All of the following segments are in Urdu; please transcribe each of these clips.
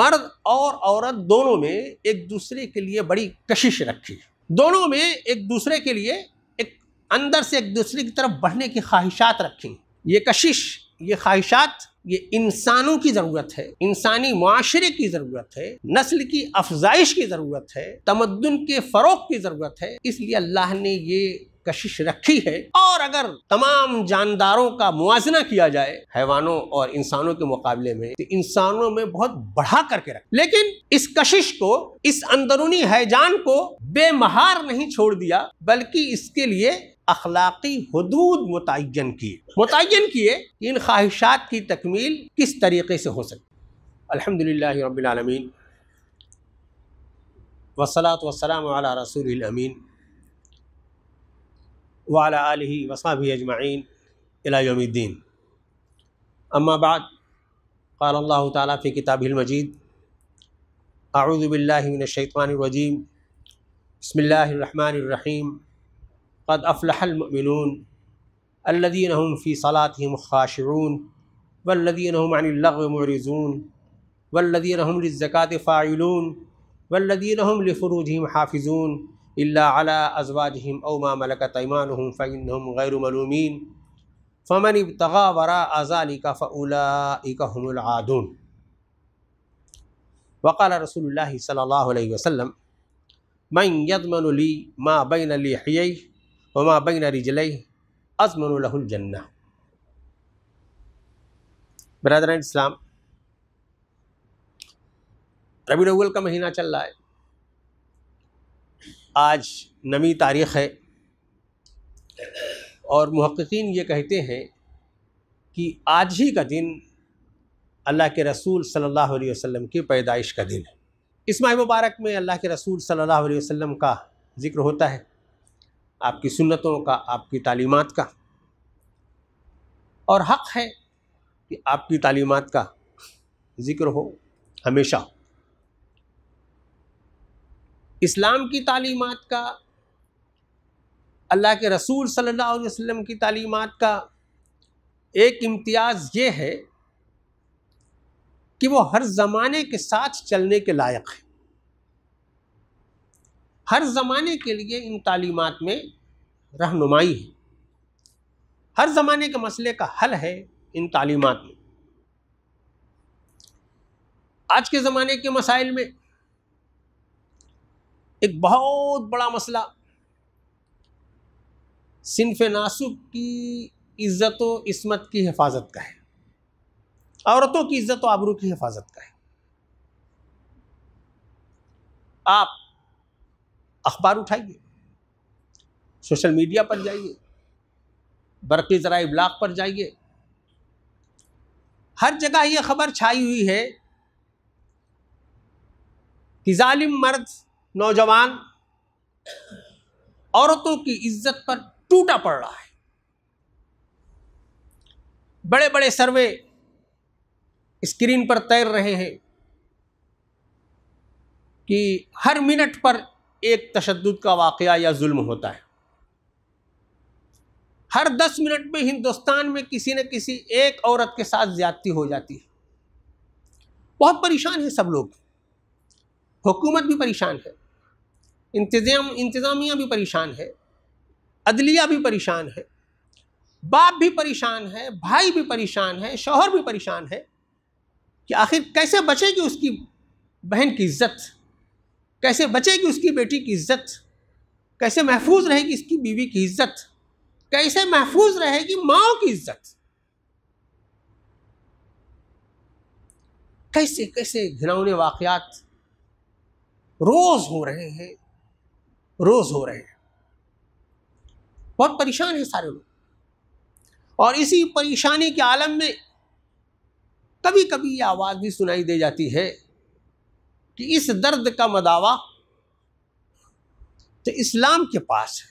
مرد اور عورت دونوں میں ایک دوسرے کے لیے بڑی کشش رکھی ہے دونوں میں ایک دوسرے کے لیے ایک اندر سے ایک دوسرے کی طرف بڑھنے کی خواہشات رکھی یہ کشش یہ خواہشات یہ انسانوں کی ضرورت ہے انسانی معاشرے کی ضرورت ہے نسل کی افزائش کی ضرورت ہے تمدن کے فروغ کی ضرورت ہے اس لیے اللہ نے یہ کشش رکھی ہے اور اگر تمام جانداروں کا موازنہ کیا جائے حیوانوں اور انسانوں کے مقابلے میں تو انسانوں میں بہت بڑھا کر کے رکھ لیکن اس کشش کو اس اندرونی حیجان کو بے مہار نہیں چھوڑ دیا بلکہ اس کے لیے اخلاقی حدود متعین کیے متعین کیے کہ ان خواہشات کی تکمیل کس طریقے سے ہو الحمدللہ رب العالمین وسلات وسلام علی رسول الامین وعلى آله وصحبه أجمعين إلى يوم الدين أما بعد قال الله تعالى في كتابه المجيد أعوذ بالله من الشيطان الرجيم بسم الله الرحمن الرحيم قد أفلح المؤمنون الذين هم في صلاتهم خاشعون والذين هم عن اللغو معرزون والذين هم للزكاة فاعلون والذين هم لفروجهم حافظون اللہ علیٰ ازواجہم او ما ملکت ایمانہم فعنہم غیر ملومین فمن ابتغا وراء ذالک فاولئک هم العادون وقال رسول اللہ صلی اللہ علیہ وسلم من یضمن لی ما بین لحیی وما بین رجلی ازمن له الجنہ برادران اسلام ربی الاول کا مہینہ چل رہا ہے آج نمی تاریخ ہے اور محققین یہ کہتے ہیں کہ آج ہی کا دن اللہ کے رسول صلی اللہ علیہ وسلم کی پیدائش کا دن ہے اس ماہ مبارک میں اللہ کے رسول صلی اللہ علیہ وسلم کا ذکر ہوتا ہے آپ کی سنتوں کا آپ کی تعلیمات کا اور حق ہے کہ آپ کی تعلیمات کا ذکر ہو ہمیشہ ہو اسلام کی تعلیمات کا اللہ کے رسول صلی اللہ علیہ وسلم کی تعلیمات کا ایک امتیاز یہ ہے کہ وہ ہر زمانے کے ساتھ چلنے کے لائق ہے ہر زمانے کے لیے ان تعلیمات میں رہنمائی ہے ہر زمانے کے مسئلے کا حل ہے ان تعلیمات میں آج کے زمانے کے مسائل میں ایک بہت بڑا مسئلہ صنف ناسب کی عزت و عصمت کی حفاظت کا ہے عورتوں کی عزت و آبرو کی حفاظت کا ہے آپ اخبار اٹھائیے سوشل میڈیا پر جائیے برقی ذرائع ابلاغ پر جائیے ہر جگہ یہ خبر چھائی ہوئی ہے کہ ظالم مرد نوجوان عورتوں کی عزت پر ٹوٹا پڑ رہا ہے بڑے بڑے سروے اسکرین پر تیر رہے ہیں کہ ہر منٹ پر ایک تشدد کا واقعہ یا ظلم ہوتا ہے ہر دس منٹ میں ہندوستان میں کسی نہ کسی ایک عورت کے ساتھ زیادتی ہو جاتی ہے بہت پریشان ہے سب لوگ حکومت بھی پریشان ہے انتظام انتظامیہ بھی پریشان ہے عدلیہ بھی پریشان ہے باپ بھی پریشان ہے بھائی بھی پریشان ہے شوہر بھی پریشان ہے کہ آخر کیسے بچے گی اس کی بہن کی عزت کیسے بچے گی اس کی بیٹی کی عزت کیسے محفوظ رہے گی اس کی بیوی کی عزت کیسے محفوظ رہے گی ماؤں کی عزت کیسے کیسے گھنونے واقعات روز ہو رہے ہیں روز ہو رہے ہیں بہت پریشان ہیں سارے لوگ اور اسی پریشانی کے عالم میں کبھی کبھی یہ آواز بھی سنائی دے جاتی ہے کہ اس درد کا مداوع تو اسلام کے پاس ہے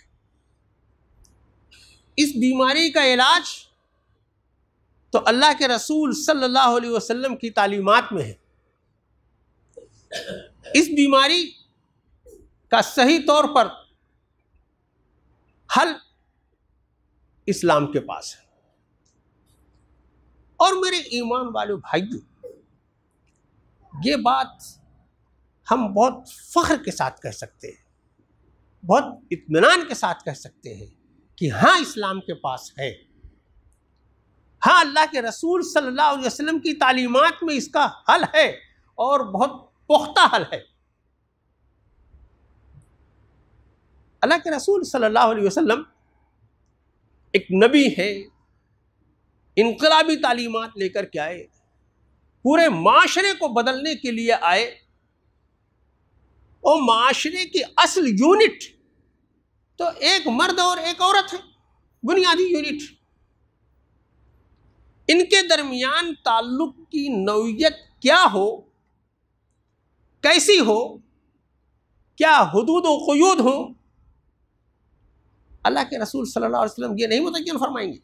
اس بیماری کا علاج تو اللہ کے رسول صلی اللہ علیہ وسلم کی تعلیمات میں ہے اس بیماری کا صحیح طور پر حل اسلام کے پاس ہے اور میرے ایمان والے بھائیو یہ بات ہم بہت فخر کے ساتھ کہہ سکتے ہیں بہت اطمینان کے ساتھ کہہ سکتے ہیں کہ ہاں اسلام کے پاس ہے ہاں اللہ کے رسول صلی اللہ علیہ وسلم کی تعلیمات میں اس کا حل ہے اور بہت پختہ حل ہے اللہ کے رسول صلی اللہ علیہ وسلم ایک نبی ہے انقلابی تعلیمات لے کر کے آئے پورے معاشرے کو بدلنے کے لیے آئے اور معاشرے کی اصل یونٹ تو ایک مرد اور ایک عورت ہے بنیادی یونٹ ان کے درمیان تعلق کی نوعیت کیا ہو کیسی ہو کیا حدود و قیود ہوں اللہ کے رسول صلی اللہ علیہ وسلم یہ نہیں متعین فرمائیں گے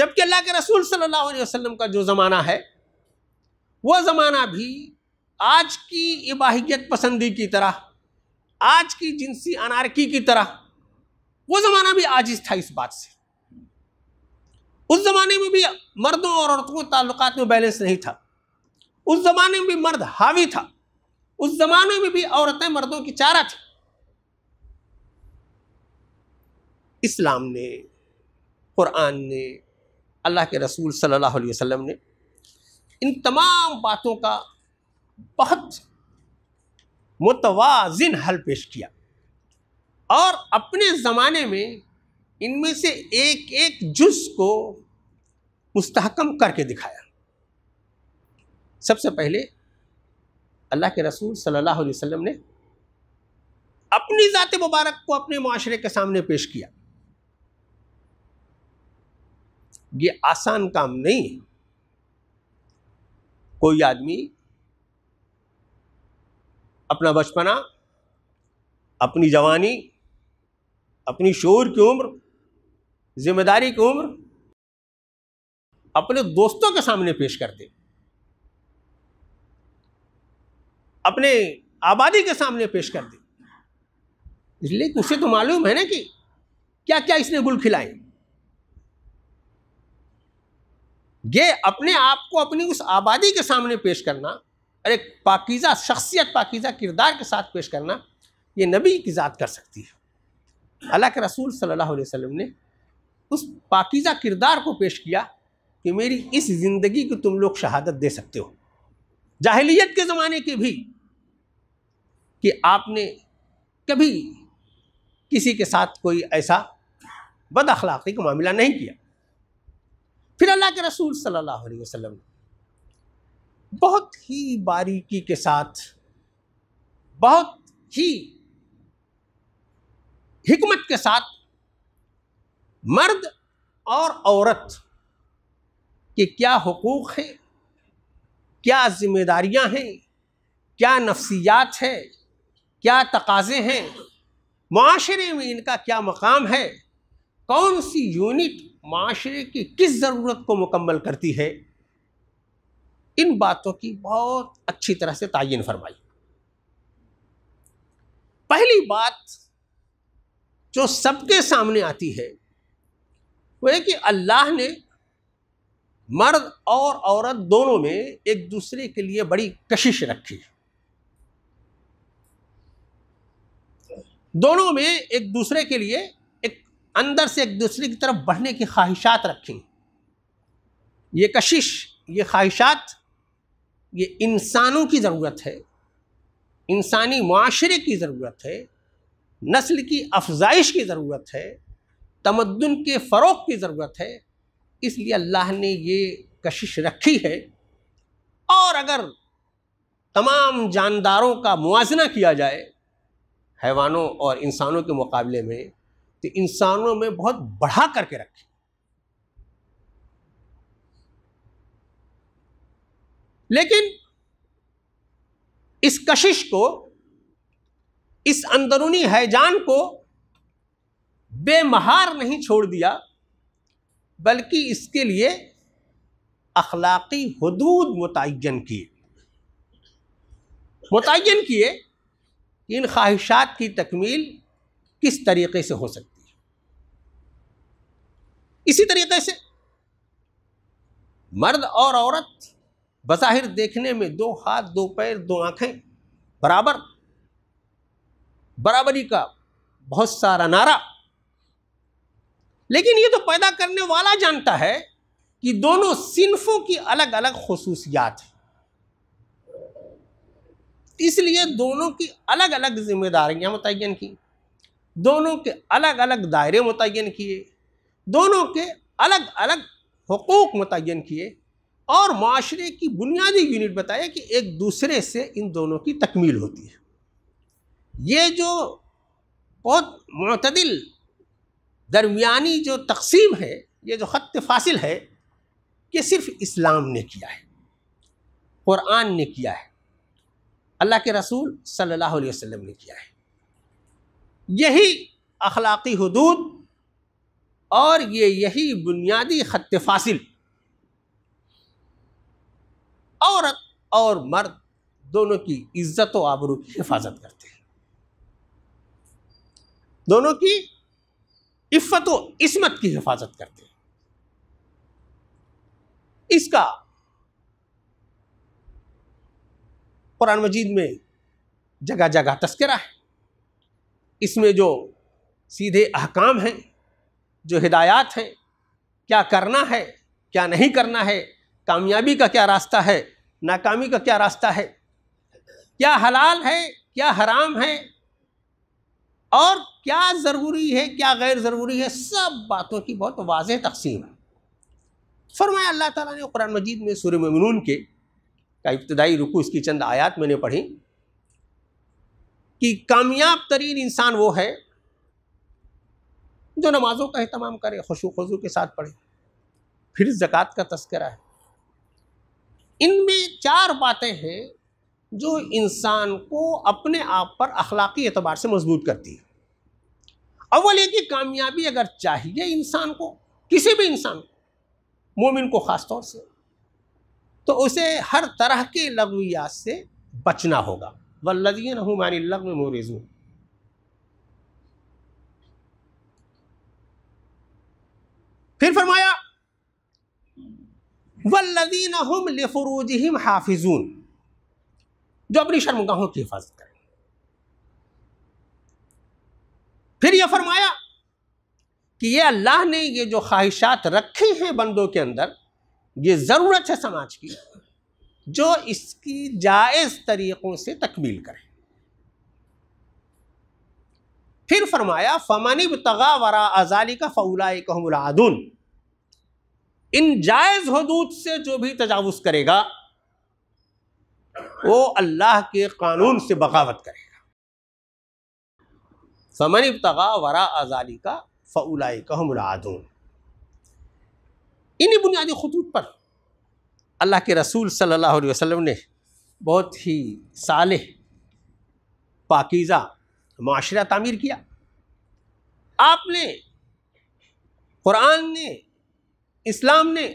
جبکہ اللہ کے رسول صلی اللہ علیہ وسلم کا جو زمانہ ہے وہ زمانہ بھی آج کی اباہیت پسندی کی طرح آج کی جنسی انارکی کی طرح وہ زمانہ بھی عاجز تھا اس بات سے اس زمانے میں بھی مردوں اور عورتوں کے تعلقات میں بیلنس نہیں تھا اس زمانے میں بھی مرد حاوی تھا اس زمانے میں بھی عورتیں مردوں کی چارہ تھیں اسلام نے قرآن نے اللہ کے رسول صلی اللہ علیہ وسلم نے ان تمام باتوں کا بہت متوازن حل پیش کیا اور اپنے زمانے میں ان میں سے ایک ایک جز کو مستحکم کر کے دکھایا سب سے پہلے اللہ کے رسول صلی اللہ علیہ وسلم نے اپنی ذات مبارک کو اپنے معاشرے کے سامنے پیش کیا یہ آسان کام نہیں ہے کوئی آدمی اپنا بچپنا اپنی جوانی اپنی شعور کی عمر ذمہ داری کی عمر اپنے دوستوں کے سامنے پیش کرتے اپنے آبادی کے سامنے پیش کرتے اس لیے کہ اسے تو معلوم ہے نا کہ کیا کیا اس نے گل کھلائیں یہ اپنے آپ کو اپنی اس آبادی کے سامنے پیش کرنا اور ایک پاکیزہ شخصیت پاکیزہ کردار کے ساتھ پیش کرنا یہ نبی کی ذات کر سکتی ہے اللہ کے رسول صلی اللہ علیہ وسلم نے اس پاکیزہ کردار کو پیش کیا کہ میری اس زندگی کو تم لوگ شہادت دے سکتے ہو جاہلیت کے زمانے کے بھی کہ آپ نے کبھی کسی کے ساتھ کوئی ایسا بد اخلاقی کا معاملہ نہیں کیا پھر اللہ کے رسول صلی اللہ علیہ وسلم بہت ہی باریکی کے ساتھ بہت ہی حکمت کے ساتھ مرد اور عورت کے کیا حقوق ہیں کیا ذمہ داریاں ہیں کیا نفسیات ہے کیا تقاضے ہیں معاشرے میں ان کا کیا مقام ہے کون سی یونٹ معاشرے کی کس ضرورت کو مکمل کرتی ہے ان باتوں کی بہت اچھی طرح سے تعین فرمائی پہلی بات جو سب کے سامنے آتی ہے وہ ہے کہ اللہ نے مرد اور عورت دونوں میں ایک دوسرے کے لیے بڑی کشش رکھی دونوں میں ایک دوسرے کے لیے اندر سے ایک دوسرے کی طرف بڑھنے کی خواہشات رکھیں یہ کشش یہ خواہشات یہ انسانوں کی ضرورت ہے انسانی معاشرے کی ضرورت ہے نسل کی افزائش کی ضرورت ہے تمدن کے فروغ کی ضرورت ہے اس لیے اللہ نے یہ کشش رکھی ہے اور اگر تمام جانداروں کا موازنہ کیا جائے حیوانوں اور انسانوں کے مقابلے میں تو انسانوں میں بہت بڑھا کر کے رکھے لیکن اس کشش کو اس اندرونی حیجان کو بے مہار نہیں چھوڑ دیا بلکہ اس کے لیے اخلاقی حدود متعین کیے متعین کیے ان خواہشات کی تکمیل کس طریقے سے ہو سکتی اسی طریقے سے مرد اور عورت بظاہر دیکھنے میں دو ہاتھ دو پیر دو آنکھیں برابر برابری کا بہت سارا نعرہ لیکن یہ تو پیدا کرنے والا جانتا ہے کہ دونوں صنفوں کی الگ الگ خصوصیات ہیں اس لیے دونوں کی الگ الگ ذمہ داریاں متعین کی دونوں کے الگ الگ دائرے متعین کیے دونوں کے الگ الگ حقوق متعین کیے اور معاشرے کی بنیادی یونٹ بتایا کہ ایک دوسرے سے ان دونوں کی تکمیل ہوتی ہے یہ جو بہت معتدل درمیانی جو تقسیم ہے یہ جو خط فاصل ہے یہ صرف اسلام نے کیا ہے قرآن نے کیا ہے اللہ کے رسول صلی اللہ علیہ وسلم نے کیا ہے یہی اخلاقی حدود اور یہ یہی بنیادی خط فاصل عورت اور مرد دونوں کی عزت و آبرو کی حفاظت کرتے ہیں دونوں کی عفت و عصمت کی حفاظت کرتے ہیں اس کا قرآن مجید میں جگہ جگہ تذکرہ ہے اس میں جو سیدھے احکام ہیں جو ہدایات ہیں کیا کرنا ہے کیا نہیں کرنا ہے کامیابی کا کیا راستہ ہے ناکامی کا کیا راستہ ہے کیا حلال ہے کیا حرام ہے اور کیا ضروری ہے کیا غیر ضروری ہے سب باتوں کی بہت واضح تقسیم ہے فرمایا اللہ تعالیٰ نے قرآن مجید میں سور ممنون کے کا ابتدائی رکو اس کی چند آیات میں نے پڑھی کہ کامیاب ترین انسان وہ ہے جو نمازوں کا اہتمام کرے خضو کے ساتھ پڑھے پھر زکوٰۃ کا تذکرہ ہے ان میں چار باتیں ہیں جو انسان کو اپنے آپ پر اخلاقی اعتبار سے مضبوط کرتی ہے اول یہ کہ کامیابی اگر چاہیے انسان کو کسی بھی انسان کو مومن کو خاص طور سے تو اسے ہر طرح کے لغویات سے بچنا ہوگا ولدین ہوں ہماری لغن مورضو پھر فرمایا و لفروجہم حافظون جو اپنی شرمگاہوں کی حفاظت کریں پھر یہ فرمایا کہ یہ اللہ نے یہ جو خواہشات رکھی ہیں بندوں کے اندر یہ ضرورت ہے سماج کی جو اس کی جائز طریقوں سے تکمیل کریں پھر فرمایا فمانی بتغا ورا ازالی کا فعولۂ کام العادن ان جائز حدود سے جو بھی تجاوز کرے گا وہ اللہ کے قانون سے بغاوت کرے گا فمن ابتغا ورا ازالی کا فعلا کہ ملادون انہیں بنیادی خطوط پر اللہ کے رسول صلی اللہ علیہ وسلم نے بہت ہی صالح پاکیزہ معاشرہ تعمیر کیا آپ نے قرآن نے اسلام نے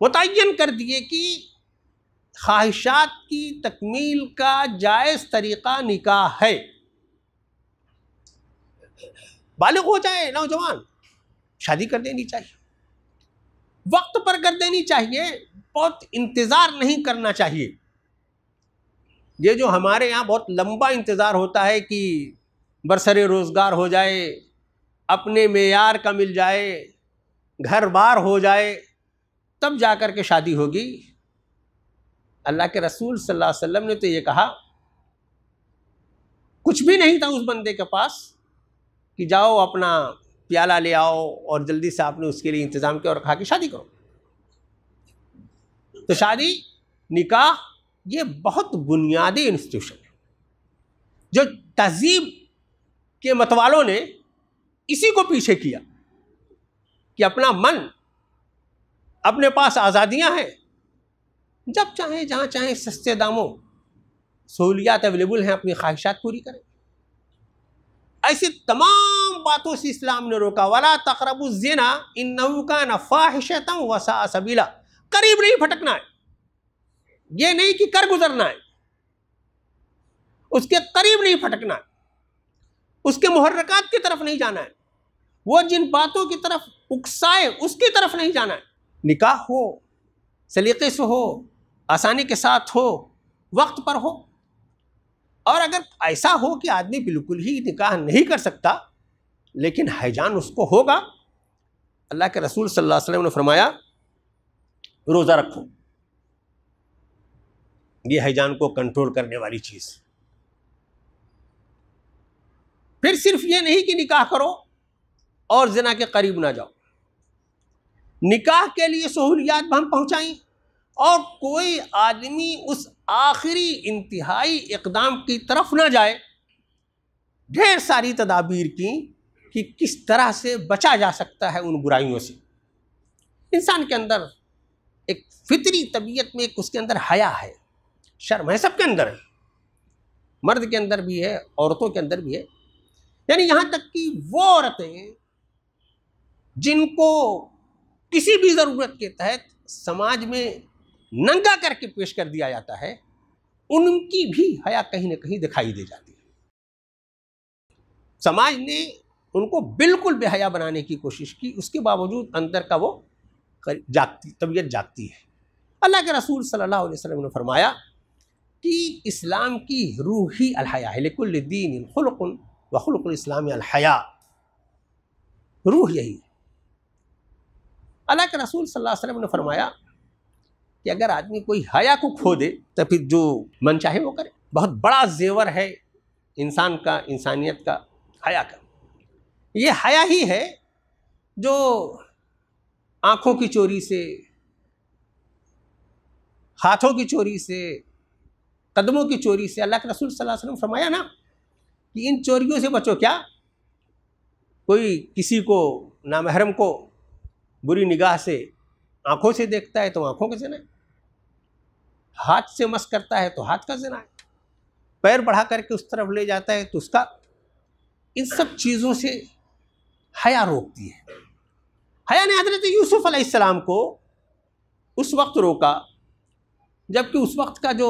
متعین کر دیے کہ خواہشات کی تکمیل کا جائز طریقہ نکاح ہے بالغ ہو جائے نوجوان شادی کر دینی چاہیے وقت پر کر دینی چاہیے بہت انتظار نہیں کرنا چاہیے یہ جو ہمارے یہاں بہت لمبا انتظار ہوتا ہے کہ برسر روزگار ہو جائے اپنے معیار کا مل جائے گھر بار ہو جائے تب جا کر کے شادی ہوگی اللہ کے رسول صلی اللہ علیہ وسلم نے تو یہ کہا کچھ بھی نہیں تھا اس بندے کے پاس کہ جاؤ اپنا پیالہ لے آؤ اور جلدی سے آپ نے اس کے لیے انتظام کیا اور کہا کہ شادی کرو تو شادی نکاح یہ بہت بنیادی انسٹیٹیوشن ہے جو تہذیب کے متوالوں نے اسی کو پیچھے کیا کہ اپنا من اپنے پاس آزادیاں ہیں جب چاہیں جہاں چاہیں سستے داموں سہولیات اویلیبل ہیں اپنی خواہشات پوری کریں ایسی تمام باتوں سے اسلام نے روکا والا تقرب الزینا ان نوکا نفواہشتم وسا سبیلا قریب نہیں پھٹکنا ہے یہ نہیں کہ کر گزرنا ہے اس کے قریب نہیں پھٹکنا ہے اس کے محرکات کی طرف نہیں جانا ہے وہ جن باتوں کی طرف اکسائے اس کی طرف نہیں جانا ہے نکاح ہو سلیقے سے ہو آسانی کے ساتھ ہو وقت پر ہو اور اگر ایسا ہو کہ آدمی بالکل ہی نکاح نہیں کر سکتا لیکن حیجان اس کو ہوگا اللہ کے رسول صلی اللہ علیہ وسلم نے فرمایا روزہ رکھو یہ حیجان کو کنٹرول کرنے والی چیز پھر صرف یہ نہیں کہ نکاح کرو اور زنا کے قریب نہ جاؤ نکاح کے لیے سہولیات ہم پہنچائیں اور کوئی آدمی اس آخری انتہائی اقدام کی طرف نہ جائے ڈھیر ساری تدابیر کی کہ کس طرح سے بچا جا سکتا ہے ان برائیوں سے انسان کے اندر ایک فطری طبیعت میں ایک اس کے اندر حیا ہے شرم ہے سب کے اندر ہے مرد کے اندر بھی ہے عورتوں کے اندر بھی ہے یعنی یہاں تک کہ وہ عورتیں جن کو کسی بھی ضرورت کے تحت سماج میں ننگا کر کے پیش کر دیا جاتا ہے ان کی بھی حیا کہیں نہ کہیں دکھائی دے جاتی ہے سماج نے ان کو بالکل بے حیا بنانے کی کوشش کی اس کے باوجود اندر کا وہ طبیعت جاگتی ہے اللہ کے رسول صلی اللہ علیہ وسلم نے فرمایا اسلام کی روح ہے الحیہ ہے لیکین و وخلق الاسلام الحیا روح یہی ہے اللہ کے رسول صلی اللہ علیہ وسلم نے فرمایا کہ اگر آدمی کوئی حیا کو کھو دے تو پھر جو من چاہے وہ کرے بہت بڑا زیور ہے انسان کا انسانیت کا حیا کا یہ حیا ہی ہے جو آنکھوں کی چوری سے ہاتھوں کی چوری سے قدموں کی چوری سے اللہ کے رسول صلی اللہ علیہ وسلم فرمایا نا کہ ان چوریوں سے بچو کیا کوئی کسی کو نامحرم کو بری نگاہ سے آنکھوں سے دیکھتا ہے تو آنکھوں کا زنا ہے ہاتھ سے مس کرتا ہے تو ہاتھ کا زنا ہے پیر بڑھا کر کے اس طرف لے جاتا ہے تو اس کا ان سب چیزوں سے حیا روکتی ہے حیا نے حضرت یوسف علیہ السلام کو اس وقت روکا جبکہ اس وقت کا جو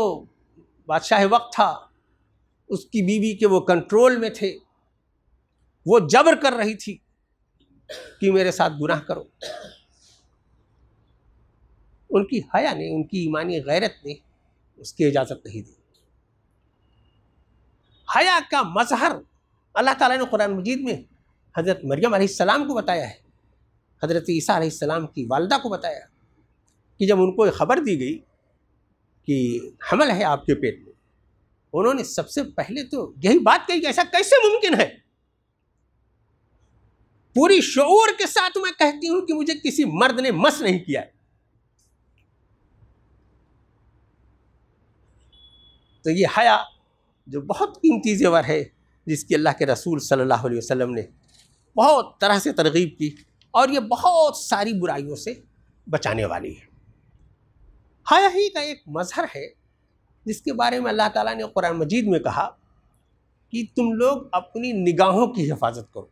بادشاہ وقت تھا اس کی بیوی کے وہ کنٹرول میں تھے وہ جبر کر رہی تھی کہ میرے ساتھ گناہ کرو ان کی حیا نے ان کی ایمانی غیرت نے اس کی اجازت نہیں دی حیا کا مظہر اللہ تعالیٰ نے قرآن مجید میں حضرت مریم علیہ السلام کو بتایا ہے حضرت عیسیٰ علیہ السلام کی والدہ کو بتایا کہ جب ان کو یہ خبر دی گئی کہ حمل ہے آپ کے پیٹ میں انہوں نے سب سے پہلے تو یہی بات کہی کہ ایسا کیسے ممکن ہے پوری شعور کے ساتھ میں کہتی ہوں کہ مجھے کسی مرد نے مس نہیں کیا ہے تو یہ حیا جو بہت قیمتی زیور ہے جس کی اللہ کے رسول صلی اللہ علیہ وسلم نے بہت طرح سے ترغیب کی اور یہ بہت ساری برائیوں سے بچانے والی ہے حیا ہاں، ہی کا ایک مظہر ہے جس کے بارے میں اللہ تعالیٰ نے قرآن مجید میں کہا کہ تم لوگ اپنی نگاہوں کی حفاظت کرو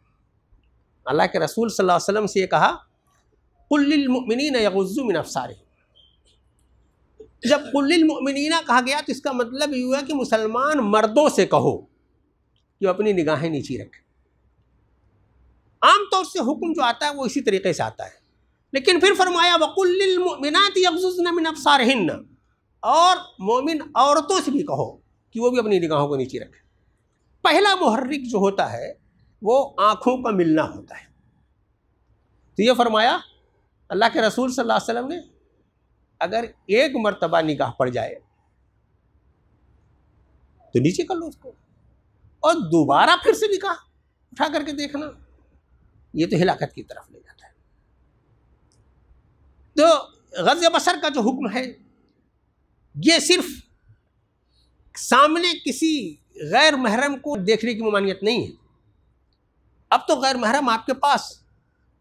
اللہ کے رسول صلی اللہ علیہ وسلم سے یہ کہا قل للمؤمنین یغزو من افسارہ جب قل للمؤمنین کہا گیا تو اس کا مطلب یہ ہوا کہ مسلمان مردوں سے کہو کہ وہ اپنی نگاہیں نیچی رکھیں عام طور سے حکم جو آتا ہے وہ اسی طریقے سے آتا ہے لیکن پھر فرمایا بک من تفزارح اور مومن عورتوں سے بھی کہو کہ وہ بھی اپنی نگاہوں کو نیچے رکھیں پہلا محرک جو ہوتا ہے وہ آنکھوں کا ملنا ہوتا ہے تو یہ فرمایا اللہ کے رسول صلی اللہ علیہ وسلم نے اگر ایک مرتبہ نگاہ پڑ جائے تو نیچے کر لو اس کو اور دوبارہ پھر سے نکاح اٹھا کر کے دیکھنا یہ تو ہلاکت کی طرف لے جاتا ہے تو غز بسر کا جو حکم ہے یہ صرف سامنے کسی غیر محرم کو دیکھنے کی ممانعت نہیں ہے اب تو غیر محرم آپ کے پاس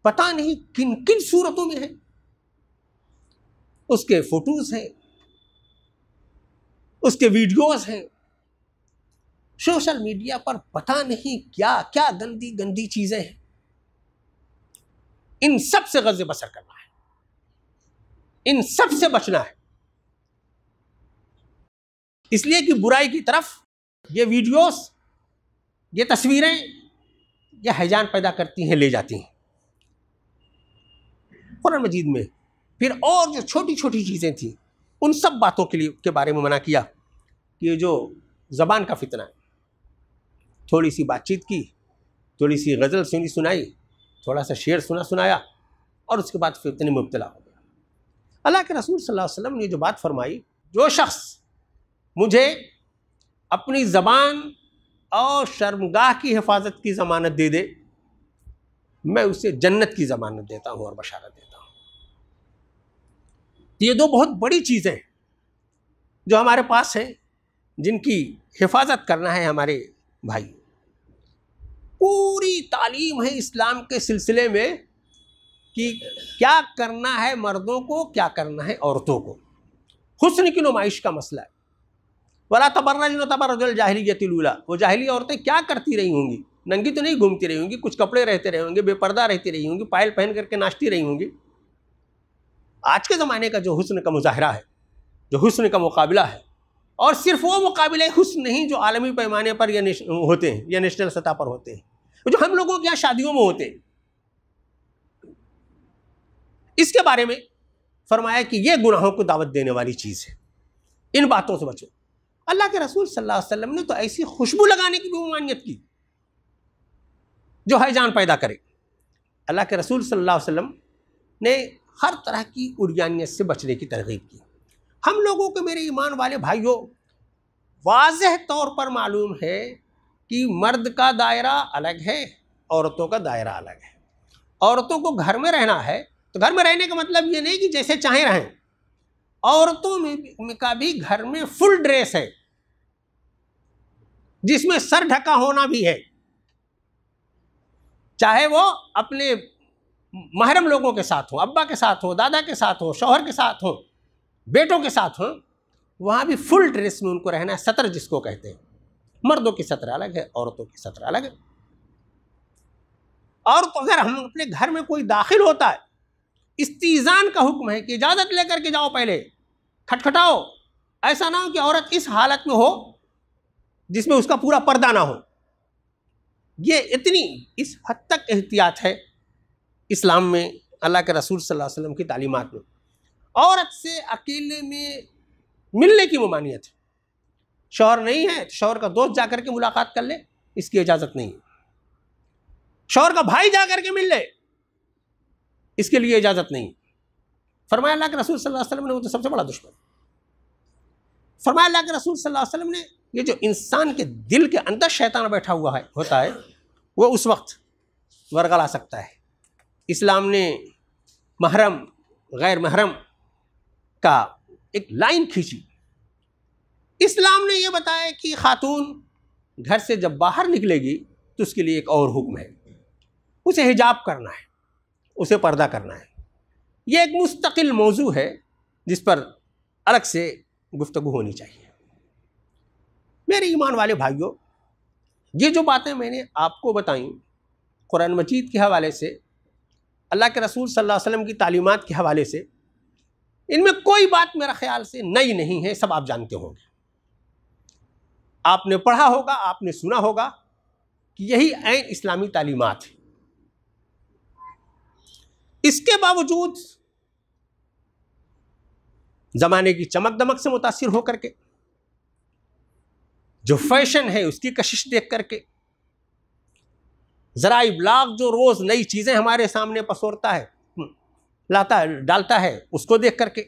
پتہ نہیں کن کن صورتوں میں ہے اس کے فوٹوز ہیں اس کے ویڈیوز ہیں شوشل میڈیا پر پتہ نہیں کیا کیا گندی گندی چیزیں ہیں ان سب سے غز بسر کرنا ان سب سے بچنا ہے اس لیے کہ برائی کی طرف یہ ویڈیوز یہ تصویریں یہ حیجان پیدا کرتی ہیں لے جاتی ہیں قرآن مجید میں پھر اور جو چھوٹی چھوٹی چیزیں تھیں ان سب باتوں کے لیے کے بارے میں منع کیا کہ یہ جو زبان کا فتنہ ہے تھوڑی سی بات چیت کی تھوڑی سی غزل سنی سنائی تھوڑا سا شعر سنا سنایا اور اس کے بعد فتنے مبتلا ہو اللہ کے رسول صلی اللہ علیہ وسلم نے جو بات فرمائی جو شخص مجھے اپنی زبان اور شرمگاہ کی حفاظت کی ضمانت دے دے میں اسے جنت کی ضمانت دیتا ہوں اور بشارت دیتا ہوں یہ دو بہت بڑی چیزیں جو ہمارے پاس ہیں جن کی حفاظت کرنا ہے ہمارے بھائی پوری تعلیم ہے اسلام کے سلسلے میں کہ کیا کرنا ہے مردوں کو کیا کرنا ہے عورتوں کو حسن کی نمائش کا مسئلہ ہے ولا تبر و تبرجاہلی یا تلولہ وہ جاہلی عورتیں کیا کرتی رہی ہوں گی ننگی تو نہیں گھومتی رہی ہوں گی کچھ کپڑے رہتے رہے ہوں گے بے پردہ رہتی رہی ہوں گی پائل پہن کر کے ناشتی رہی ہوں گی آج کے زمانے کا جو حسن کا مظاہرہ ہے جو حسن کا مقابلہ ہے اور صرف وہ مقابلے حسن نہیں جو عالمی پیمانے پر یا ہوتے ہیں یا نیشنل سطح پر ہوتے ہیں جو ہم لوگوں کے یہاں شادیوں میں ہوتے ہیں اس کے بارے میں فرمایا کہ یہ گناہوں کو دعوت دینے والی چیز ہے ان باتوں سے بچو اللہ کے رسول صلی اللہ علیہ وسلم نے تو ایسی خوشبو لگانے کی بھی ممانیت کی جو ہے جان پیدا کرے اللہ کے رسول صلی اللہ علیہ وسلم نے ہر طرح کی اریانیت سے بچنے کی ترغیب کی ہم لوگوں کے میرے ایمان والے بھائیوں واضح طور پر معلوم ہے کہ مرد کا دائرہ الگ ہے عورتوں کا دائرہ الگ ہے عورتوں کو گھر میں رہنا ہے تو گھر میں رہنے کا مطلب یہ نہیں کہ جیسے چاہیں رہیں عورتوں میں کا بھی گھر میں فل ڈریس ہے جس میں سر ڈھکا ہونا بھی ہے چاہے وہ اپنے محرم لوگوں کے ساتھ ہوں ابا کے ساتھ ہوں دادا کے ساتھ ہوں شوہر کے ساتھ ہوں بیٹوں کے ساتھ ہوں وہاں بھی فل ڈریس میں ان کو رہنا ہے سطر جس کو کہتے ہیں مردوں کی سطر الگ ہے عورتوں کی سطر الگ ہے اور تو اگر ہم اپنے گھر میں کوئی داخل ہوتا ہے استیزان کا حکم ہے کہ اجازت لے کر کے جاؤ پہلے کھٹکھٹاؤ ایسا نہ ہو کہ عورت اس حالت میں ہو جس میں اس کا پورا پردہ نہ ہو یہ اتنی اس حد تک احتیاط ہے اسلام میں اللہ کے رسول صلی اللہ علیہ وسلم کی تعلیمات میں عورت سے اکیلے میں ملنے کی ممانیت ہے شوہر نہیں ہے شوہر کا دوست جا کر کے ملاقات کر لے اس کی اجازت نہیں شوہر کا بھائی جا کر کے مل لے اس کے لیے اجازت نہیں فرمایا اللہ کے رسول صلی اللہ علیہ وسلم نے وہ تو سب سے بڑا دشمن فرمایا اللہ کے رسول صلی اللہ علیہ وسلم نے یہ جو انسان کے دل کے اندر شیطان بیٹھا ہوا ہے ہوتا ہے وہ اس وقت ورگلا سکتا ہے اسلام نے محرم غیر محرم کا ایک لائن کھینچی اسلام نے یہ بتایا کہ خاتون گھر سے جب باہر نکلے گی تو اس کے لیے ایک اور حکم ہے اسے حجاب کرنا ہے اسے پردہ کرنا ہے یہ ایک مستقل موضوع ہے جس پر الگ سے گفتگو ہونی چاہیے میرے ایمان والے بھائیوں یہ جو باتیں میں نے آپ کو بتائیں قرآن مجید کے حوالے سے اللہ کے رسول صلی اللہ علیہ وسلم کی تعلیمات کے حوالے سے ان میں کوئی بات میرا خیال سے نئی نہیں ہے سب آپ جانتے ہوں گے آپ نے پڑھا ہوگا آپ نے سنا ہوگا کہ یہی عین اسلامی تعلیمات ہیں اس کے باوجود زمانے کی چمک دمک سے متاثر ہو کر کے جو فیشن ہے اس کی کشش دیکھ کر کے ذرائع ابلاغ جو روز نئی چیزیں ہمارے سامنے پسورتا ہے لاتا ہے ڈالتا ہے اس کو دیکھ کر کے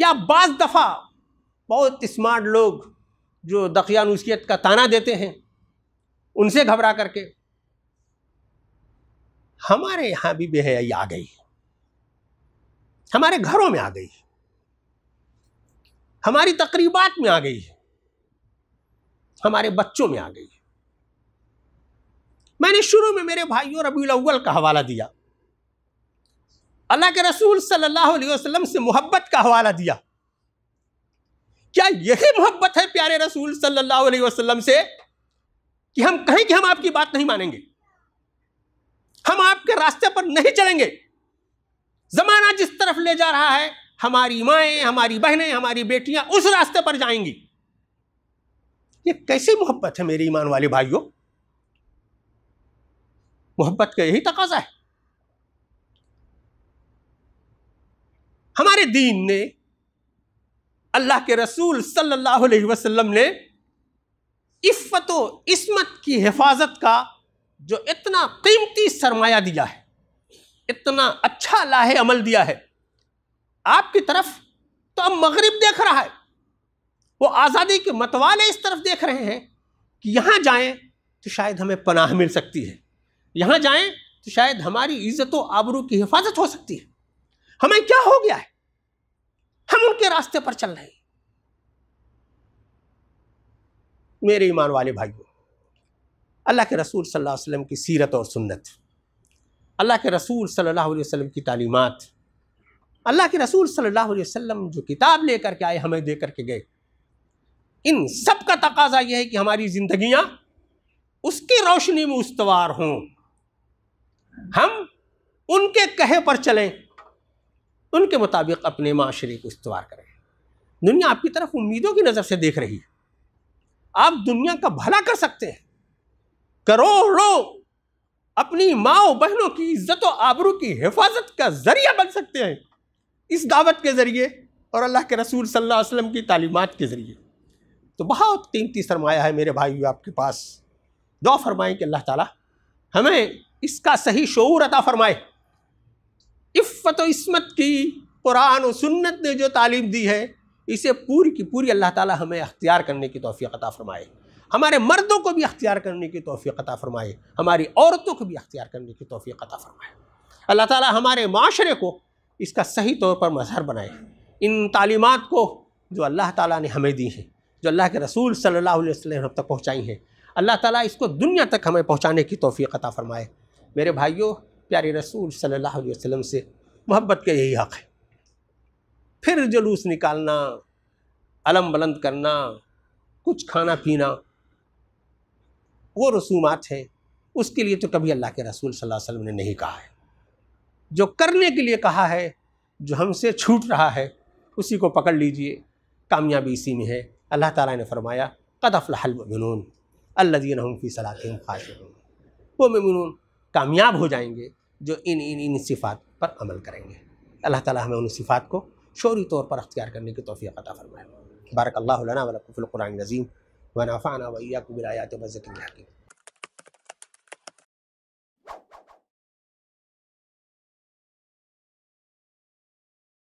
یا بعض دفعہ بہت اسمارٹ لوگ جو دقیانوسیت کا تانہ دیتے ہیں ان سے گھبرا کر کے ہمارے یہاں بھی بے حیائی آ گئی ہمارے گھروں میں آ گئی ہماری تقریبات میں آ گئی ہمارے بچوں میں آ گئی میں نے شروع میں میرے بھائیوں ربیع الاول کا حوالہ دیا اللہ کے رسول صلی اللہ علیہ وسلم سے محبت کا حوالہ دیا کیا یہی محبت ہے پیارے رسول صلی اللہ علیہ وسلم سے کہ ہم کہیں کہ ہم آپ کی بات نہیں مانیں گے ہم آپ کے راستے پر نہیں چلیں گے زمانہ جس طرف لے جا رہا ہے ہماری مائیں ہماری بہنیں ہماری بیٹیاں اس راستے پر جائیں گی یہ کیسی محبت ہے میری ایمان والے بھائیوں محبت کا یہی تقاضا ہے ہمارے دین نے اللہ کے رسول صلی اللہ علیہ وسلم نے عفت و عصمت کی حفاظت کا جو اتنا قیمتی سرمایہ دیا ہے اتنا اچھا لاہے عمل دیا ہے آپ کی طرف تو اب مغرب دیکھ رہا ہے وہ آزادی کے متوالے اس طرف دیکھ رہے ہیں کہ یہاں جائیں تو شاید ہمیں پناہ مل سکتی ہے یہاں جائیں تو شاید ہماری عزت و آبرو کی حفاظت ہو سکتی ہے ہمیں کیا ہو گیا ہے ہم ان کے راستے پر چل رہے ہیں میرے ایمان والے بھائیوں اللہ کے رسول صلی اللہ علیہ وسلم کی سیرت اور سنت اللہ کے رسول صلی اللہ علیہ وسلم کی تعلیمات اللہ کے رسول صلی اللہ علیہ وسلم جو کتاب لے کر کے آئے ہمیں دے کر کے گئے ان سب کا تقاضا یہ ہے کہ ہماری زندگیاں اس کی روشنی میں استوار ہوں ہم ان کے کہے پر چلیں ان کے مطابق اپنے معاشرے کو استوار کریں دنیا آپ کی طرف امیدوں کی نظر سے دیکھ رہی ہے آپ دنیا کا بھلا کر سکتے ہیں کروڑوں اپنی ماں و بہنوں کی عزت و آبرو کی حفاظت کا ذریعہ بن سکتے ہیں اس دعوت کے ذریعے اور اللہ کے رسول صلی اللہ علیہ وسلم کی تعلیمات کے ذریعے تو بہت قیمتی سرمایہ ہے میرے بھائی آپ کے پاس دعا فرمائیں کہ اللہ تعالیٰ ہمیں اس کا صحیح شعور عطا فرمائے عفت و عصمت کی قرآن و سنت نے جو تعلیم دی ہے اسے پوری کی پوری اللہ تعالیٰ ہمیں اختیار کرنے کی توفیق عطا فرمائے ہمارے مردوں کو بھی اختیار کرنے کی توفیق عطا فرمائے ہماری عورتوں کو بھی اختیار کرنے کی توفیق عطا فرمائے اللہ تعالی ہمارے معاشرے کو اس کا صحیح طور پر مظہر بنائے ان تعلیمات کو جو اللہ تعالیٰ نے ہمیں دی ہیں جو اللہ کے رسول صلی اللہ علیہ وسلم ہم تک پہنچائی ہیں اللہ تعالیٰ اس کو دنیا تک ہمیں پہنچانے کی توفیق عطا فرمائے میرے بھائیوں پیارے رسول صلی اللہ علیہ وسلم سے محبت کا یہی حق ہے پھر جلوس نکالنا علم بلند کرنا کچھ کھانا پینا وہ رسومات ہیں اس کے لیے تو کبھی اللہ کے رسول صلی اللہ علیہ وسلم نے نہیں کہا ہے جو کرنے کے لیے کہا ہے جو ہم سے چھوٹ رہا ہے اسی کو پکڑ لیجئے کامیابی اسی میں ہے اللہ تعالیٰ نے فرمایا قطف الحل ومنون فی دین فیصلاً وہ ممنون کامیاب ہو جائیں گے جو ان ان ان صفات پر عمل کریں گے اللہ تعالیٰ ہمیں ان صفات کو شوری طور پر اختیار کرنے کی توفیق عطا فرمائے بارک اللہ علیہ وقف القرآن نظیم ونفعنا وإياكم بالآيات والذكر الحكيم